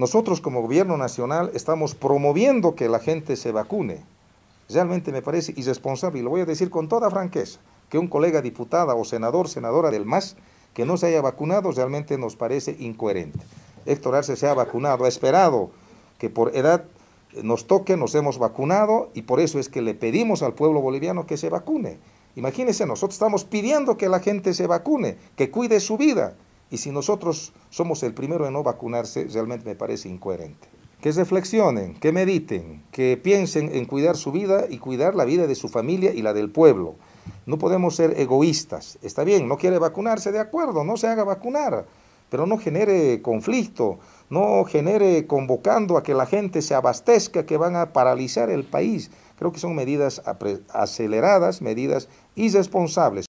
Nosotros como gobierno nacional estamos promoviendo que la gente se vacune. Realmente me parece irresponsable, y lo voy a decir con toda franqueza, que un colega diputada o senador, senadora del MAS, que no se haya vacunado, realmente nos parece incoherente. Héctor Arce se ha vacunado, ha esperado que por edad nos toque, nos hemos vacunado y por eso es que le pedimos al pueblo boliviano que se vacune. Imagínense, nosotros estamos pidiendo que la gente se vacune, que cuide su vida. Y si nosotros somos el primero en no vacunarse, realmente me parece incoherente. Que reflexionen, que mediten, que piensen en cuidar su vida y cuidar la vida de su familia y la del pueblo. No podemos ser egoístas. Está bien, no quiere vacunarse, de acuerdo, no se haga vacunar, pero no genere conflicto, no genere convocando a que la gente se abastezca, que van a paralizar el país. Creo que son medidas aceleradas, medidas irresponsables.